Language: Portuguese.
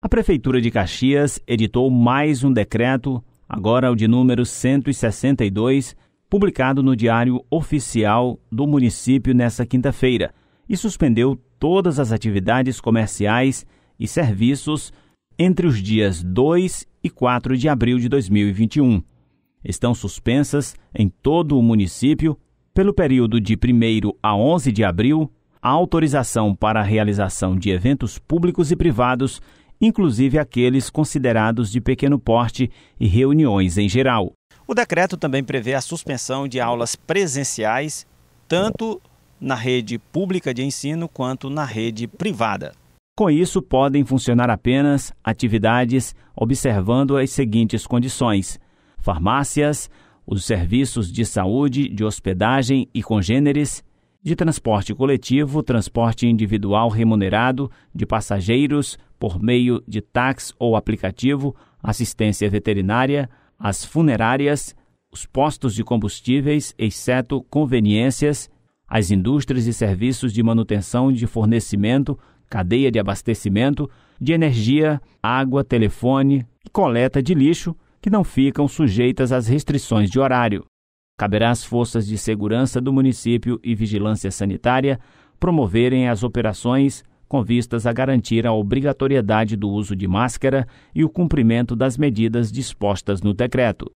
A Prefeitura de Caxias editou mais um decreto, agora o de número 162, publicado no Diário Oficial do município nesta quinta-feira, e suspendeu todas as atividades comerciais e serviços entre os dias 2 e 4 de abril de 2021. Estão suspensas em todo o município, pelo período de 1 a 11 de abril, a autorização para a realização de eventos públicos e privados inclusive aqueles considerados de pequeno porte e reuniões em geral. O decreto também prevê a suspensão de aulas presenciais, tanto na rede pública de ensino quanto na rede privada. Com isso, podem funcionar apenas atividades observando as seguintes condições: farmácias, os serviços de saúde, de hospedagem e congêneres, de transporte coletivo, transporte individual remunerado de passageiros por meio de táxi ou aplicativo, assistência veterinária, as funerárias, os postos de combustíveis, exceto conveniências, as indústrias e serviços de manutenção de fornecimento, cadeia de abastecimento, de energia, água, telefone, e coleta de lixo, que não ficam sujeitas às restrições de horário. Caberá às forças de segurança do município e vigilância sanitária promoverem as operações com vistas a garantir a obrigatoriedade do uso de máscara e o cumprimento das medidas dispostas no decreto.